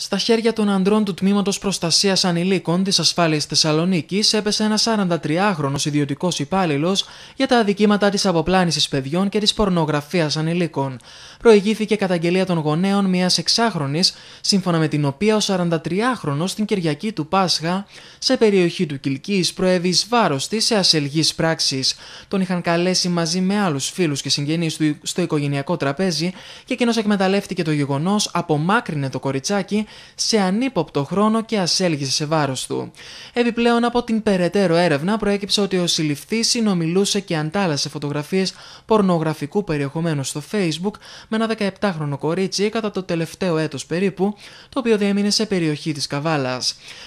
Στα χέρια των ανδρών του Τμήματος Προστασίας Ανηλίκων της Ασφάλειας Θεσσαλονίκης έπεσε ένας 43χρονο ιδιωτικός υπάλληλος για τα αδικήματα της αποπλάνησης παιδιών και της πορνογραφίας ανηλίκων. Προηγήθηκε καταγγελία των γονέων μιας εξάχρονης, σύμφωνα με την οποία ο 43χρονο την Κυριακή του Πάσχα, σε περιοχή του Κυλκής, προέβη βάρος της σε ασελγής πράξης. Τον είχαν καλέσει μαζί με άλλους φίλους και συγγενείς στο οικογενειακό τραπέζι και εκείνος εκμεταλλεύτηκε το γεγονός, απομάκρυνε το κοριτσάκι σε ανύποπτο χρόνο και ασέλγησε σε βάρος του. Επιπλέον, από την περαιτέρω έρευνα προέκυψε ότι ο συλληφθής συνομιλούσε και αντάλλασε φωτογραφίες πορνογραφικού περιεχομένου στο Facebook με ένα 17χρονο κορίτσι κατά το τελευταίο έτος περίπου, το οποίο διέμεινε σε περιοχή της Καβάλας.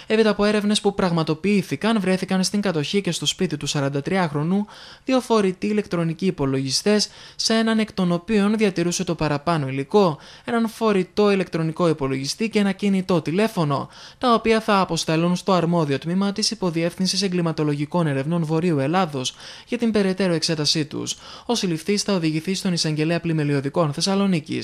Έπειτα από έρευνες που πραγματοποιήθηκαν, βρέθηκαν στην κατοχή και στο σπίτι του 43χρονου δύο φορητοί ηλεκτρονικοί υπολογιστές, σε έναν εκ των οποίων διατηρούσε το παραπάνω υλικό, έναν φορητό ηλεκτρονικό υπολογιστή και ένα ένα κινητό τηλέφωνο, τα οποία θα αποσταλούν στο αρμόδιο τμήμα της Υποδιεύθυνσης Εγκληματολογικών Ερευνών Βορείου Ελλάδος για την περαιτέρω εξέτασή τους. Ο συλληφθής θα οδηγηθεί στον Ισαγγελέα πλημελιωδικών Θεσσαλονίκης.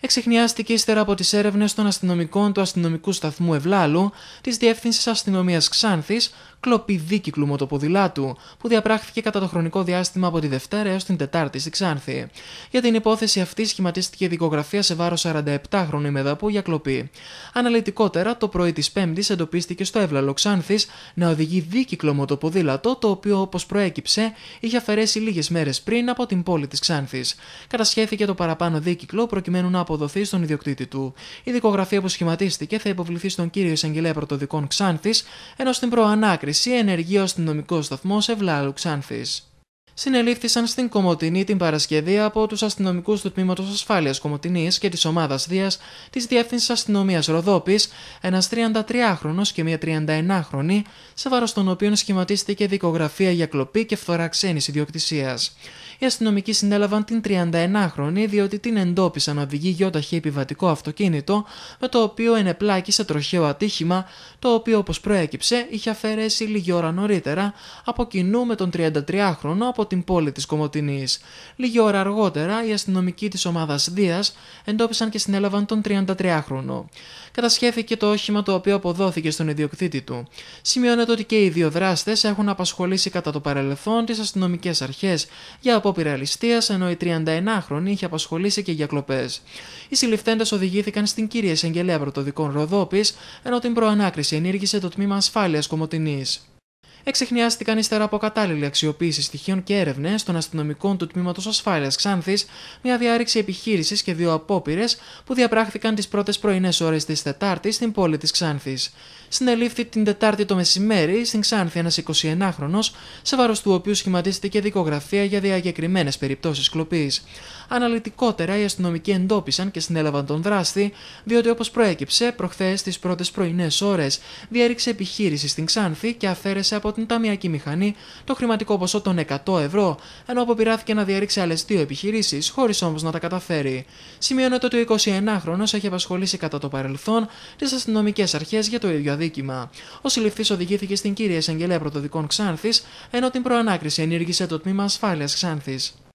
Εξεχνιάστηκε ύστερα από τις έρευνες των αστυνομικών του αστυνομικού σταθμού Ευλάλου, της Διεύθυνσης Αστυνομίας Ξάνθης κλοπηδί κυκλουμό το ποδηλάτου, που διαπράχθηκε κατά το χρονικό διάστημα από τη Δευτέρα έως την Τετάρτη στη Ξάνθη. Για την υπόθεση αυτή σχηματίστηκε δικογραφία σε βάρος 47χρονη μεδαπού για κλοπή. Αναλυτικότερα, το πρωί της Πέμπτης εντοπίστηκε στο Εύλαλο Ξάνθης να οδηγεί δίκυκλο μοτοποδήλατο, το οποίο όπως προέκυψε είχε αφαιρέσει λίγες μέρες πριν από την πόλη της Ξάνθης. Κατασχέθηκε το παραπάνω δίκυκλο προκειμένου να αποδοθεί στον ιδιοκτήτη του. Η δικογραφία που σχηματίστηκε θα υποβληθεί στον κύριο εισαγγελέα πρωτοδικών Ξάνθης, ενώ στην προανάκριση υπηρεσία ενεργεί ο Αστυνομικός Σταθμός Ευλάλου συνελήφθησαν στην Κομωτινή την Παρασκευή από τους αστυνομικούς του Τμήματος Ασφάλειας Κομωτινής και της Ομάδας Δίας της Διεύθυνσης Αστυνομίας Ροδόπης, ένας 33χρονος και μια 31 χρονη σε βάρος των οποίων σχηματίστηκε δικογραφία για κλοπή και φθορά ξένης ιδιοκτησίας. Οι αστυνομικοί συνέλαβαν την 31χρονη διότι την εντόπισαν να οδηγεί γιόταχη επιβατικό αυτοκίνητο με το οποίο ενεπλάκησε σε τροχαίο ατύχημα, το οποίο όπως προέκυψε είχε αφαιρέσει λίγη ώρα νωρίτερα από κοινού με τον 33χρονο από την πόλη της Κομωτινής. Λίγη ώρα αργότερα, οι αστυνομικοί της ομάδας Δίας εντόπισαν και συνέλαβαν τον 33χρονο. Κατασχέθηκε το όχημα το οποίο αποδόθηκε στον ιδιοκτήτη του. Σημειώνεται ότι και οι δύο δράστες έχουν απασχολήσει κατά το παρελθόν τις αστυνομικές αρχές για απόπειρα ληστεία, ενώ οι 31χρονη είχε απασχολήσει και για κλοπές. Οι συλληφθέντες οδηγήθηκαν στην κύρια εισαγγελέα πρωτοδικών Ροδόπης, ενώ την προανάκριση ενήργησε το τμήμα ασφάλειας Κομωτινής εξεχνιάστηκαν ύστερα από κατάλληλη αξιοποίηση στοιχείων και έρευνες των αστυνομικών του τμήματος Ασφάλειας Ξάνθης, μια διάρρηξη επιχείρησης και δύο απόπειρες που διαπράχθηκαν τις πρώτες πρωινές ώρες της Τετάρτης στην πόλη της Ξάνθης. Συνελήφθη την Τετάρτη το μεσημέρι στην Ξάνθη ένας 29χρονο, σε βάρος του οποίου σχηματίστηκε δικογραφία για διακεκριμένες περιπτώσεις κλοπής. Αναλυτικότερα, οι αστυνομικοί εντόπισαν και συνέλαβαν τον δράστη, διότι όπως προέκυψε, προχθές τις πρώτες πρωινές ώρες διέριξε επιχείρηση στην Ξάνθη και αφαίρεσε από την ταμιακή μηχανή το χρηματικό ποσό των 100 ευρώ, ενώ αποπειράθηκε να διαρρήξει άλλες δύο επιχειρήσεις, χωρίς όμως να τα καταφέρει. Σημειώνεται ότι ο 29χρονο έχει απασχολήσει κατά το παρελθόν τις αστυνομικές αρχές για το ίδιο αδίκημα. Ο συλληφθής οδηγήθηκε στην κύρια εισαγγελέα πρωτοδικών Ξάνθης, ενώ την προανάκριση ενήργησε το τμήμα ασφάλειας Ξάνθης.